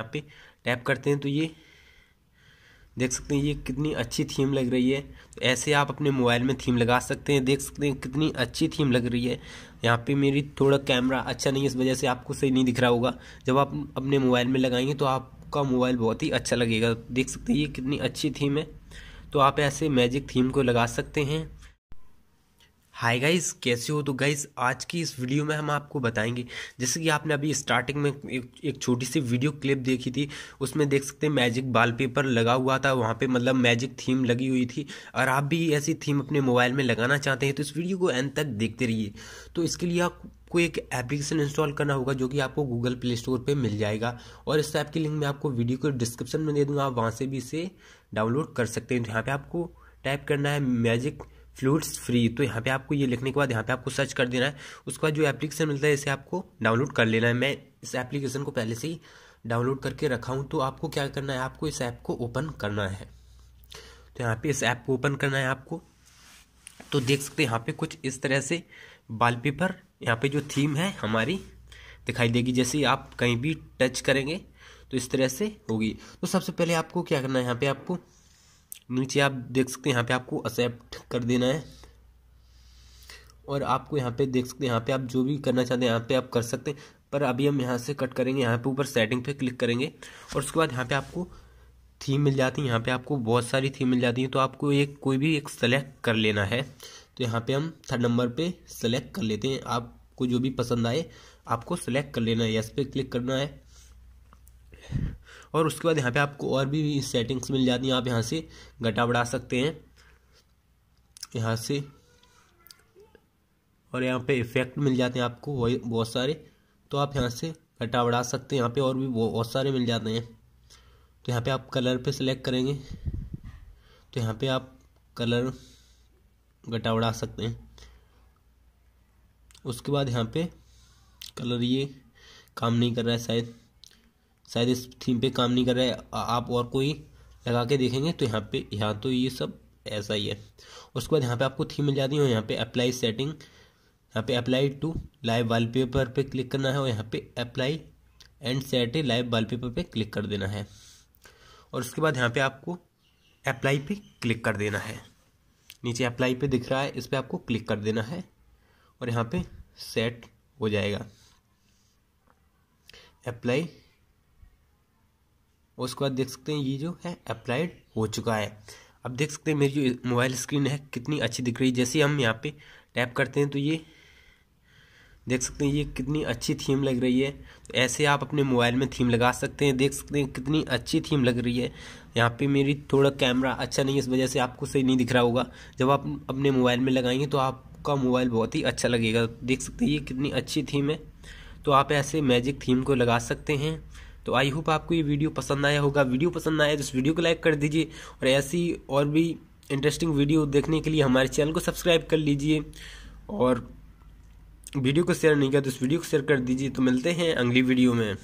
यहाँ पे टैप करते हैं तो ये देख सकते हैं ये कितनी अच्छी थीम लग रही है तो ऐसे आप अपने मोबाइल में थीम लगा सकते हैं देख सकते हैं कितनी अच्छी थीम लग रही है यहाँ पे मेरी थोड़ा कैमरा अच्छा नहीं है इस वजह से आपको सही नहीं दिख रहा होगा जब आप अपने मोबाइल में लगाएंगे तो आपका मोबाइल बहुत ही अच्छा लगेगा देख सकते हैं ये कितनी अच्छी थीम है तो आप ऐसे मैजिक थीम को लगा सकते हैं हाय गाइस कैसे हो तो गाइस आज की इस वीडियो में हम आपको बताएंगे जैसे कि आपने अभी स्टार्टिंग में एक एक छोटी सी वीडियो क्लिप देखी थी उसमें देख सकते हैं मैजिक वॉलपेपर लगा हुआ था वहाँ पे मतलब मैजिक थीम लगी हुई थी और आप भी ऐसी थीम अपने मोबाइल में लगाना चाहते हैं तो इस वीडियो को एंड तक देखते रहिए तो इसके लिए आपको एक एप्लीकेशन इंस्टॉल करना होगा जो कि आपको गूगल प्ले स्टोर पर मिल जाएगा और इस ऐप की लिंक मैं आपको वीडियो को डिस्क्रिप्शन में दे दूँगा आप वहाँ से भी इसे डाउनलोड कर सकते हैं तो यहाँ पर आपको टाइप करना है मैजिक फ्लूड्स फ्री तो यहाँ पे आपको ये लिखने के बाद यहाँ पे आपको सर्च कर देना है उसके बाद जो एप्लीकेशन मिलता है इसे आपको डाउनलोड कर लेना है मैं इस एप्लीकेशन को पहले से ही डाउनलोड करके रखा हूँ तो आपको क्या करना है आपको इस ऐप को ओपन करना है तो यहाँ पे इस ऐप को ओपन करना है आपको तो देख सकते हैं यहाँ पे कुछ इस तरह से वॉलपेपर यहाँ पे जो थीम है हमारी दिखाई देगी जैसे आप कहीं भी टच करेंगे तो इस तरह से होगी तो सबसे पहले आपको क्या करना है यहाँ पे आपको नीचे आप देख सकते हैं यहाँ पे आपको एक्सेप्ट कर देना है और आपको यहाँ पे देख सकते हैं यहाँ पे आप जो भी करना चाहते हैं यहाँ पे आप कर सकते हैं पर अभी हम यहाँ से कट करेंगे यहाँ पे ऊपर सेटिंग पे क्लिक करेंगे और उसके बाद यहाँ पे आपको थीम मिल जाती है यहाँ पे आपको बहुत सारी थीम मिल जाती है तो आपको एक कोई भी एक सेलेक्ट कर लेना है तो यहाँ पे हम थर्ड नंबर पे सेलेक्ट कर लेते हैं आपको जो भी पसंद आए आपको सेलेक्ट कर लेना है यस पे क्लिक करना है और उसके बाद यहाँ पे आपको और भी सेटिंग्स मिल जाती हैं आप यहाँ से घटा बढ़ा सकते हैं यहाँ से और यहाँ पे इफ़ेक्ट मिल जाते हैं आपको वही बहुत सारे तो आप यहाँ से घटा बढ़ा सकते हैं यहाँ पे और भी बहुत सारे मिल जाते हैं तो यहाँ पे आप कलर पे सिलेक्ट करेंगे तो यहाँ पे आप कलर घटा बढ़ा सकते हैं उसके बाद यहाँ पे कलर ये काम नहीं कर रहा है शायद शायद इस थीम पे काम नहीं कर रहा है आप और कोई लगा के देखेंगे तो यहाँ पे यहाँ तो ये सब ऐसा ही है उसके बाद यहाँ पे आपको थीम मिल जाती है और यहाँ पे अप्लाई सेटिंग यहाँ पे अप्लाई टू लाइव वॉलपेपर पे क्लिक करना है और यहाँ पे apply and set a live wallpaper पे क्लिक कर देना है और उसके बाद यहाँ पे आपको अप्लाई पे क्लिक कर देना है नीचे अप्लाई पे दिख रहा है इस पर आपको क्लिक कर देना है और यहाँ पे सेट हो जाएगा अप्लाई और उसके बाद देख सकते हैं ये जो है अप्लाइड हो चुका है अब देख सकते हैं मेरी जो मोबाइल स्क्रीन है कितनी अच्छी दिख रही है जैसे हम यहाँ पे टैप करते हैं तो ये देख सकते हैं ये कितनी अच्छी थीम लग रही है तो ऐसे आप अपने मोबाइल में थीम लगा सकते हैं देख सकते हैं कितनी अच्छी थीम लग रही है यहाँ पे मेरी थोड़ा कैमरा अच्छा नहीं है इस वजह से आपको सही नहीं दिख रहा होगा जब आप अपने मोबाइल में लगाएंगे तो आपका मोबाइल बहुत ही अच्छा लगेगा देख सकते हैं ये कितनी अच्छी थीम है तो आप ऐसे मैजिक थीम को लगा सकते हैं तो आई होप आपको ये वीडियो पसंद आया होगा वीडियो पसंद आया तो इस वीडियो को लाइक कर दीजिए और ऐसी और भी इंटरेस्टिंग वीडियो देखने के लिए हमारे चैनल को सब्सक्राइब कर लीजिए और वीडियो को शेयर नहीं किया तो इस वीडियो को शेयर कर दीजिए तो मिलते हैं अगली वीडियो में